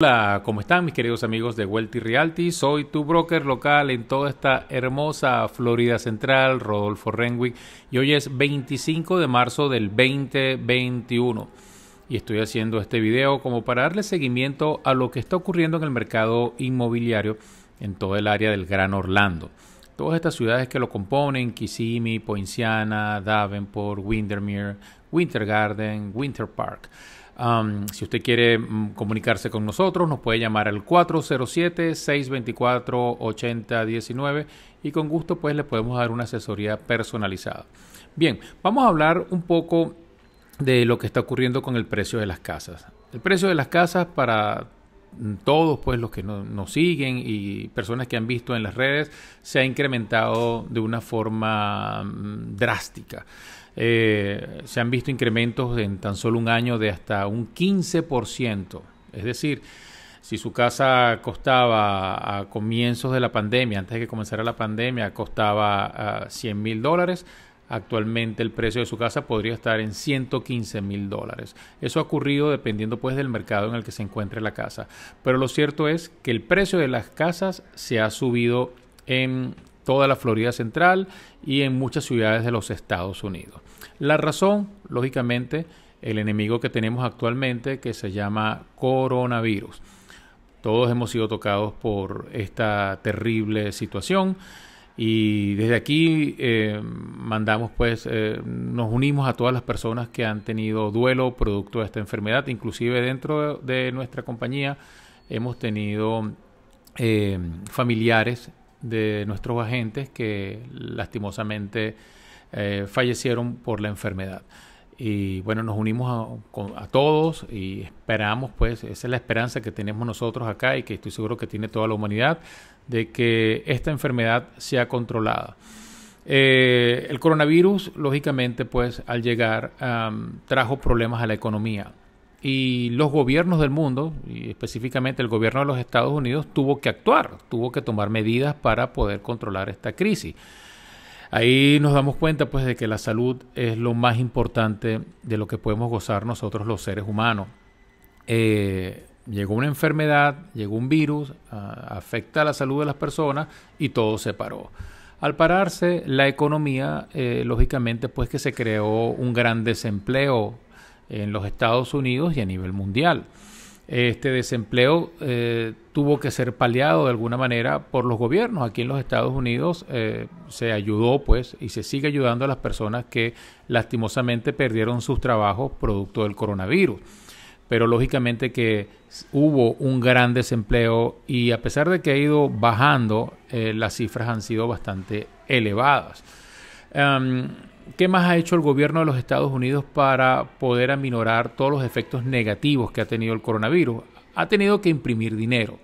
Hola, ¿cómo están mis queridos amigos de Wealthy Realty? Soy tu broker local en toda esta hermosa Florida Central, Rodolfo Renwick, y hoy es 25 de marzo del 2021. Y estoy haciendo este video como para darle seguimiento a lo que está ocurriendo en el mercado inmobiliario en todo el área del Gran Orlando. Todas estas ciudades que lo componen, Kissimmee, Poinciana, Davenport, Windermere, Winter Garden, Winter Park. Um, si usted quiere mm, comunicarse con nosotros, nos puede llamar al 407-624-8019 y con gusto pues le podemos dar una asesoría personalizada. Bien, vamos a hablar un poco de lo que está ocurriendo con el precio de las casas. El precio de las casas para mm, todos pues los que nos siguen y personas que han visto en las redes se ha incrementado de una forma mm, drástica. Eh, se han visto incrementos en tan solo un año de hasta un 15%. Es decir, si su casa costaba a comienzos de la pandemia, antes de que comenzara la pandemia, costaba a ah, 100 mil dólares, actualmente el precio de su casa podría estar en 115 mil dólares. Eso ha ocurrido dependiendo pues del mercado en el que se encuentre la casa. Pero lo cierto es que el precio de las casas se ha subido en toda la Florida Central y en muchas ciudades de los Estados Unidos. La razón, lógicamente, el enemigo que tenemos actualmente que se llama coronavirus. Todos hemos sido tocados por esta terrible situación y desde aquí eh, mandamos pues eh, nos unimos a todas las personas que han tenido duelo producto de esta enfermedad, inclusive dentro de nuestra compañía hemos tenido eh, familiares de nuestros agentes que lastimosamente eh, fallecieron por la enfermedad. Y bueno, nos unimos a, todos y esperamos, pues, esa es la esperanza que tenemos nosotros acá y que estoy seguro que tiene toda la humanidad, de que esta enfermedad sea controlada. Eh, el coronavirus, lógicamente, pues, al llegar trajo problemas a la economía y los gobiernos del mundo, y específicamente el gobierno de los Estados Unidos, tuvo que actuar, tuvo que tomar medidas para poder controlar esta crisis. Ahí nos damos cuenta pues de que la salud es lo más importante de lo que podemos gozar nosotros los seres humanos. Eh, llegó una enfermedad, llegó un virus, ah, afecta a la salud de las personas y todo se paró. Al pararse la economía, eh, lógicamente pues que se creó un gran desempleo en los Estados Unidos y a nivel mundial. Este desempleo eh, tuvo que ser paliado de alguna manera por los gobiernos. Aquí en los Estados Unidos eh, se ayudó, pues, y se sigue ayudando a las personas que lastimosamente perdieron sus trabajos producto del coronavirus pero lógicamente que hubo un gran desempleo y a pesar de que ha ido bajando, eh, las cifras han sido bastante elevadas. Em, ¿Qué más ha hecho el gobierno de los Estados Unidos para poder aminorar todos los efectos negativos que ha tenido el coronavirus? Ha tenido que imprimir dinero.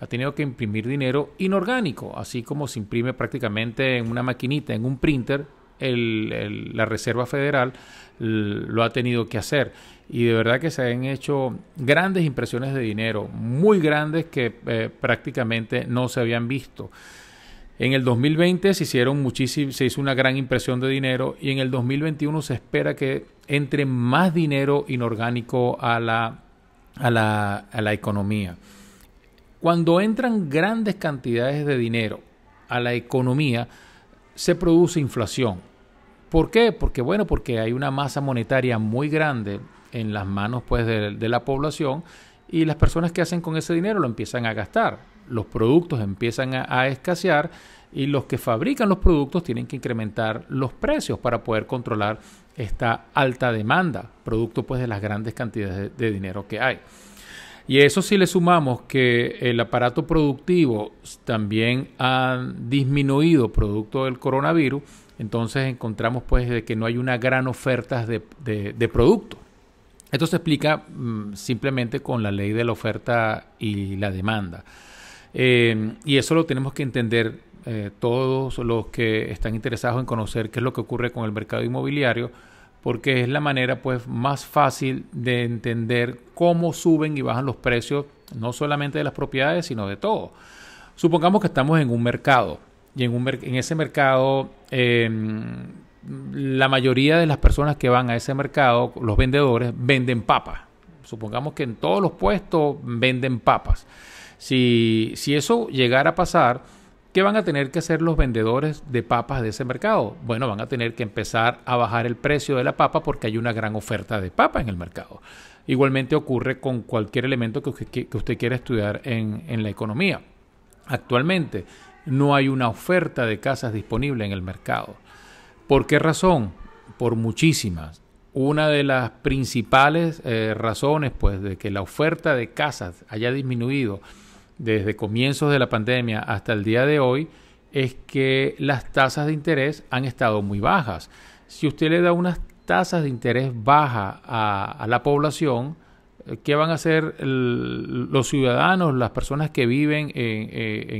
Ha tenido que imprimir dinero inorgánico, así como se imprime prácticamente en una maquinita, en un printer, la Reserva Federal lo ha tenido que hacer. Y de verdad que se han hecho grandes impresiones de dinero, muy grandes que eh, prácticamente no se habían visto. En el 2020 se hicieron muchísimo, se hizo una gran impresión de dinero y en el 2021 se espera que entre más dinero inorgánico a la, a la, economía. Cuando entran grandes cantidades de dinero a la economía, se produce inflación. ¿Por qué? Porque bueno, porque hay una masa monetaria muy grande en las manos pues, de la población y las personas que hacen con ese dinero lo empiezan a gastar los productos empiezan a, escasear y los que fabrican los productos tienen que incrementar los precios para poder controlar esta alta demanda, producto pues de las grandes cantidades de, dinero que hay. Y eso si le sumamos que el aparato productivo también ha disminuido producto del coronavirus, entonces encontramos pues de que no hay una gran oferta de, de, productos. Esto se explica mm, simplemente con la ley de la oferta y la demanda. Eh, y eso lo tenemos que entender eh, todos los que están interesados en conocer qué es lo que ocurre con el mercado inmobiliario, porque es la manera pues más fácil de entender cómo suben y bajan los precios, no solamente de las propiedades, sino de todo. Supongamos que estamos en un mercado y en, un en ese mercado em, la mayoría de las personas que van a ese mercado, los vendedores, venden papas. Supongamos que en todos los puestos venden papas. Si, eso llegara a pasar, ¿qué van a tener que hacer los vendedores de papas de ese mercado? Bueno, van a tener que empezar a bajar el precio de la papa porque hay una gran oferta de papa en el mercado. Igualmente ocurre con cualquier elemento que, usted quiera estudiar en, la economía. Actualmente no hay una oferta de casas disponible en el mercado. ¿Por qué razón? Por muchísimas. Una de las principales eh, razones pues, de que la oferta de casas haya disminuido desde comienzos de la pandemia hasta el día de hoy es que las tasas de interés han estado muy bajas. Si usted le da unas tasas de interés bajas a, la población, eh, ¿qué van a hacer los ciudadanos, las personas que viven en,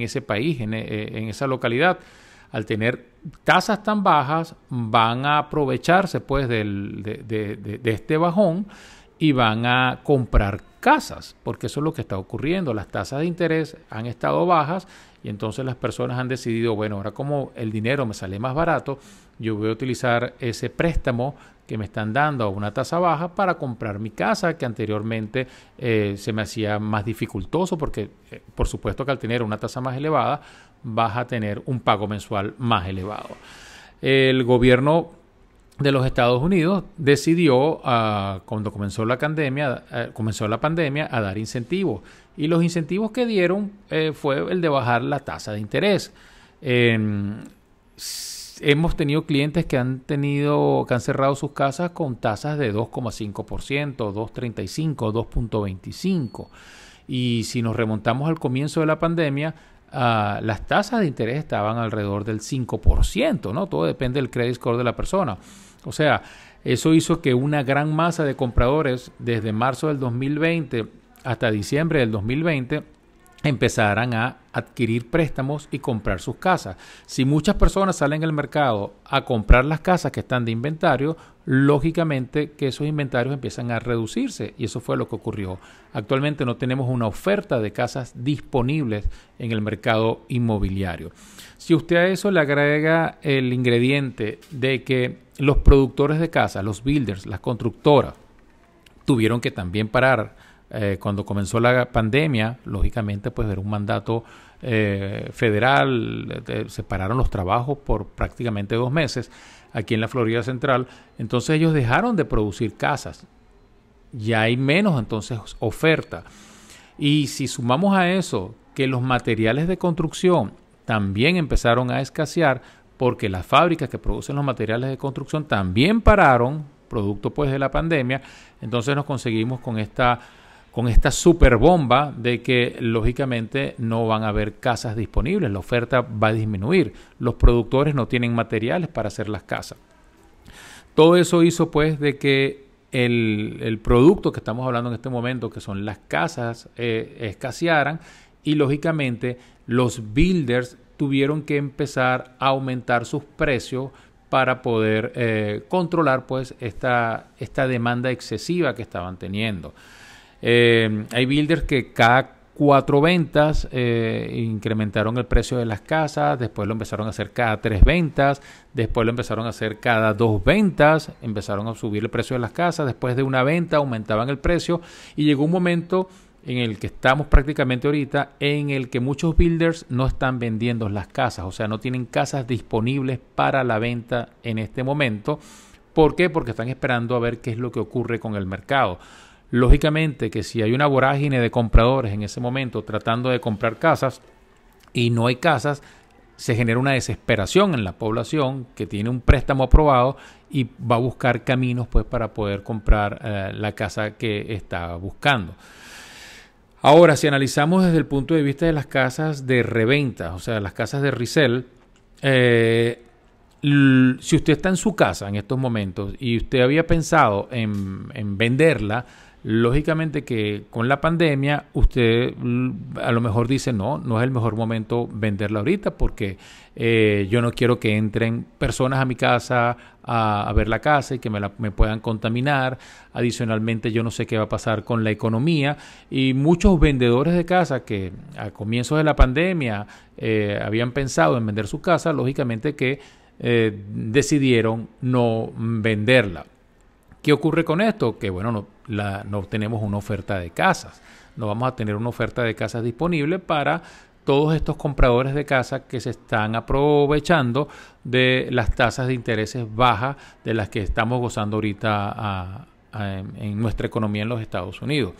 eh, ese país, eh, en, esa localidad? al tener tasas tan bajas, van a aprovecharse pues de, este bajón y van a comprar casas, porque eso es lo que está ocurriendo. Las tasas de interés han estado bajas y entonces las personas han decidido, bueno, ahora como el dinero me sale más barato, yo voy a utilizar ese préstamo que me están dando a una tasa baja para comprar mi casa, que anteriormente eh, se me hacía más dificultoso, porque eh, por supuesto que al tener una tasa más elevada vas a tener un pago mensual más elevado. El gobierno de los Estados Unidos decidió, ah, cuando comenzó la, pandemia, eh, comenzó la pandemia, a dar incentivos. Y los incentivos que dieron eh, fue el de bajar la tasa de interés. Em, hemos tenido clientes que han tenido, que han cerrado sus casas con tasas de 2,5%, 2,35, 2,25. Y si nos remontamos al comienzo de la pandemia, Ah, las tasas de interés estaban alrededor del 5%, ¿no? Todo depende del credit score de la persona. O sea, eso hizo que una gran masa de compradores desde marzo del 2020 hasta diciembre del 2020 empezaran a adquirir préstamos y comprar sus casas. Si muchas personas salen al mercado a comprar las casas que están de inventario, lógicamente que esos inventarios empiezan a reducirse y eso fue lo que ocurrió. Actualmente no tenemos una oferta de casas disponibles en el mercado inmobiliario. Si usted a eso le agrega el ingrediente de que los productores de casas, los builders, las constructoras, tuvieron que también parar eh, cuando comenzó la pandemia, lógicamente pues era un mandato eh, federal, eh, se pararon los trabajos por prácticamente dos meses aquí en la Florida Central, entonces ellos dejaron de producir casas. Ya hay menos entonces oferta. Y si sumamos a eso que los materiales de construcción también empezaron a escasear, porque las fábricas que producen los materiales de construcción también pararon, producto pues de la pandemia, entonces nos conseguimos con esta con esta super bomba de que lógicamente no van a haber casas disponibles, la oferta va a disminuir, los productores no tienen materiales para hacer las casas. Todo eso hizo pues de que el, producto que estamos hablando en este momento, que son las casas, eh, escasearan y lógicamente los builders tuvieron que empezar a aumentar sus precios para poder eh, controlar pues esta demanda excesiva que estaban teniendo. Eh, hay builders que cada cuatro ventas eh, incrementaron el precio de las casas, después lo empezaron a hacer cada tres ventas, después lo empezaron a hacer cada dos ventas, empezaron a subir el precio de las casas, después de una venta aumentaban el precio y llegó un momento en el que estamos prácticamente ahorita, en el que muchos builders no están vendiendo las casas, o sea, no tienen casas disponibles para la venta en este momento. ¿Por qué? Porque están esperando a ver qué es lo que ocurre con el mercado. Lógicamente que si hay una vorágine de compradores en ese momento tratando de comprar casas y no hay casas, se genera una desesperación en la población que tiene un préstamo aprobado y va a buscar caminos pues para poder comprar eh, la casa que está buscando. Ahora, si analizamos desde el punto de vista de las casas de reventa, o sea, las casas de resell, eh, si usted está en su casa en estos momentos y usted había pensado en venderla, Lógicamente que con la pandemia usted mm, a lo mejor dice, no, no es el mejor momento venderla ahorita porque eh, yo no quiero que entren personas a mi casa a, ver la casa y que me, la, me puedan contaminar. Adicionalmente yo no sé qué va a pasar con la economía y muchos vendedores de casa que a comienzos de la pandemia eh, habían pensado en vender su casa, lógicamente que eh, decidieron no venderla. ¿Qué ocurre con esto? Que bueno, no, tenemos una oferta de casas. No vamos a tener una oferta de casas disponible para todos estos compradores de casas que se están aprovechando de las tasas de intereses bajas de las que estamos gozando ahorita en nuestra economía en los Estados Unidos.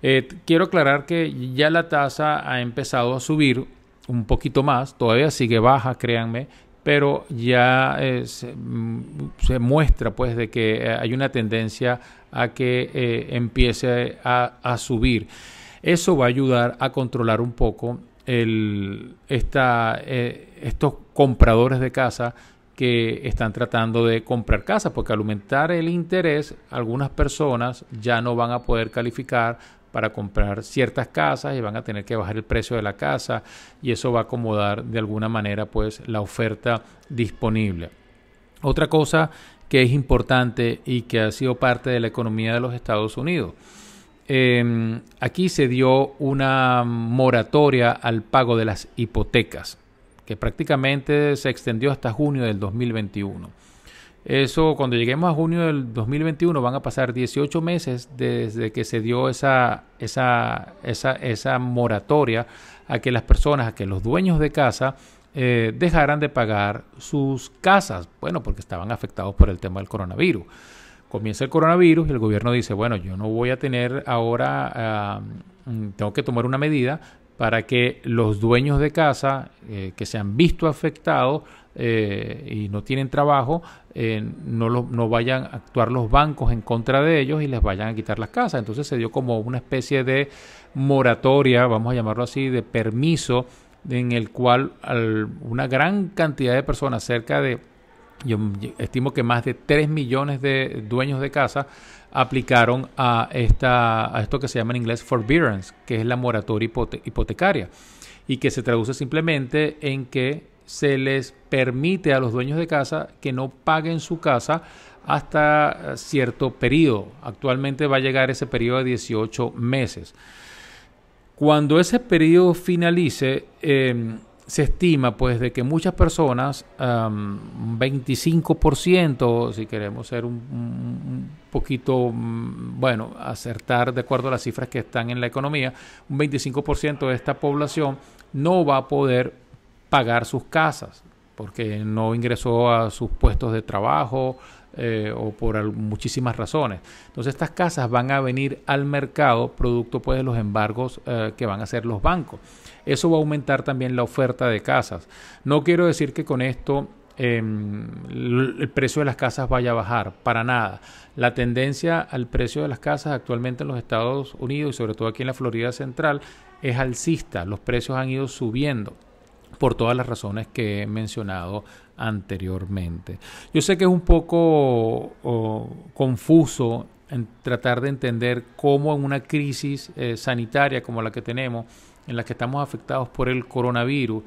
Eh, quiero aclarar que ya la tasa ha empezado a subir un poquito más, todavía sigue baja, créanme, pero ya eh, mm, se, muestra pues de que eh, hay una tendencia a que eh, empiece a, subir. Eso va a ayudar a controlar un poco estos compradores de casa que están tratando de comprar casa, porque al aumentar el interés, algunas personas ya no van a poder calificar para comprar ciertas casas y van a tener que bajar el precio de la casa y eso va a acomodar de alguna manera pues la oferta disponible. Otra cosa que es importante y que ha sido parte de la economía de los Estados Unidos. Em, aquí se dio una moratoria al pago de las hipotecas, que prácticamente se extendió hasta junio del 2021. Eso, cuando lleguemos a junio del 2021, van a pasar 18 meses desde que se dio esa, esa, esa, esa moratoria a que las personas, a que los dueños de casa eh, dejaran de pagar sus casas. Bueno, porque estaban afectados por el tema del coronavirus. Comienza el coronavirus y el gobierno dice, bueno, yo no voy a tener ahora, ah, mm, tengo que tomar una medida para que los dueños de casa eh, que se han visto afectados eh, y no tienen trabajo, eh, no, no vayan a actuar los bancos en contra de ellos y les vayan a quitar las casas. Entonces se dio como una especie de moratoria, vamos a llamarlo así, de permiso en el cual una gran cantidad de personas, cerca de yo estimo que más de 3 millones de dueños de casa aplicaron a, esta, a esto que se llama en inglés forbearance, que es la moratoria hipotecaria, y que se traduce simplemente en que se les permite a los dueños de casa que no paguen su casa hasta cierto periodo. Actualmente va a llegar ese periodo de 18 meses. Cuando ese periodo finalice, eh, se estima pues de que muchas personas, un 25%, si queremos ser un, un, poquito, mm, bueno, acertar de acuerdo a las cifras que están en la economía, un 25% de esta población no va a poder pagar sus casas porque no ingresó a sus puestos de trabajo, eh, o por muchísimas razones. Entonces estas casas van a venir al mercado producto pues de los embargos eh, que van a hacer los bancos. Eso va a aumentar también la oferta de casas. No quiero decir que con esto em, el precio de las casas vaya a bajar, para nada. La tendencia al precio de las casas actualmente en los Estados Unidos y sobre todo aquí en la Florida Central es alcista. Los precios han ido subiendo por todas las razones que he mencionado anteriormente. Yo sé que es un poco confuso tratar de entender cómo en una crisis eh, sanitaria como la que tenemos, en la que estamos afectados por el coronavirus,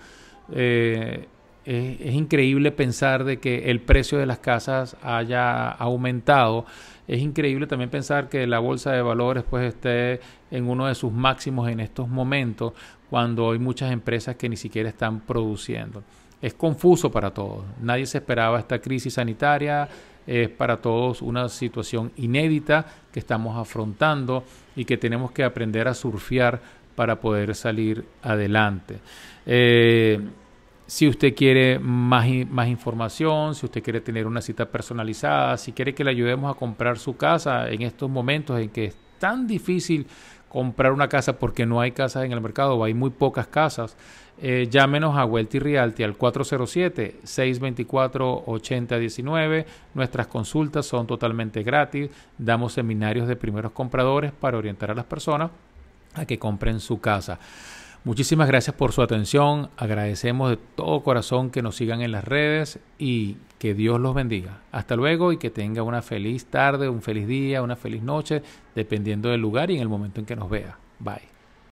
eh, es, es, increíble pensar de que el precio de las casas haya aumentado. Es increíble también pensar que la bolsa de valores pues esté en uno de sus máximos en estos momentos, cuando hay muchas empresas que ni siquiera están produciendo es confuso para todos. Nadie se esperaba esta crisis sanitaria, es para todos una situación inédita que estamos afrontando y que tenemos que aprender a surfear para poder salir adelante. Eh, si usted quiere más, más, información, si usted quiere tener una cita personalizada, si quiere que le ayudemos a comprar su casa en estos momentos en que es tan difícil comprar una casa porque no hay casas en el mercado o hay muy pocas casas, eh, llámenos a Huelti Realty al 407-624-8019. Nuestras consultas son totalmente gratis. Damos seminarios de primeros compradores para orientar a las personas a que compren su casa. Muchísimas gracias por su atención. Agradecemos de todo corazón que nos sigan en las redes y que Dios los bendiga. Hasta luego y que tenga una feliz tarde, un feliz día, una feliz noche, dependiendo del lugar y en el momento en que nos vea. Bye.